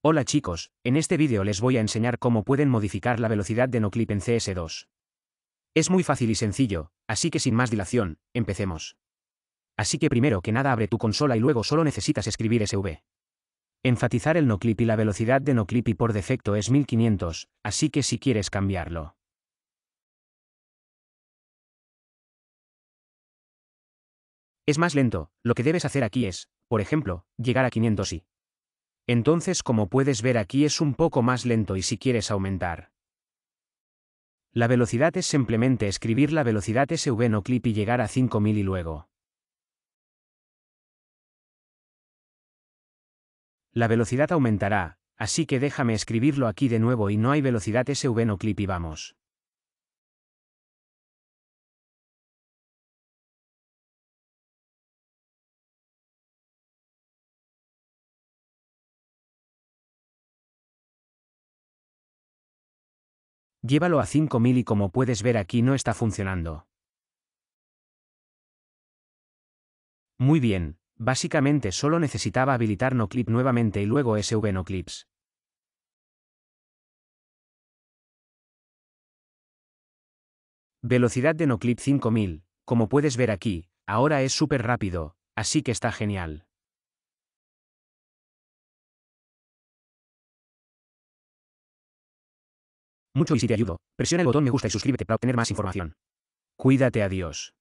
Hola chicos, en este vídeo les voy a enseñar cómo pueden modificar la velocidad de noclip en CS2. Es muy fácil y sencillo, así que sin más dilación, empecemos. Así que primero que nada abre tu consola y luego solo necesitas escribir SV. Enfatizar el noclip y la velocidad de noclip y por defecto es 1500, así que si quieres cambiarlo. Es más lento, lo que debes hacer aquí es, por ejemplo, llegar a 500 y entonces como puedes ver aquí es un poco más lento y si quieres aumentar. La velocidad es simplemente escribir la velocidad SV no clip y llegar a 5000 y luego. La velocidad aumentará, así que déjame escribirlo aquí de nuevo y no hay velocidad SV no clip y vamos. Llévalo a 5000 y como puedes ver aquí no está funcionando. Muy bien, básicamente solo necesitaba habilitar NoClip nuevamente y luego SV NoClips. Velocidad de NoClip 5000, como puedes ver aquí, ahora es súper rápido, así que está genial. Mucho y si te ayudo, presiona el botón me gusta y suscríbete para obtener más información. Cuídate adiós.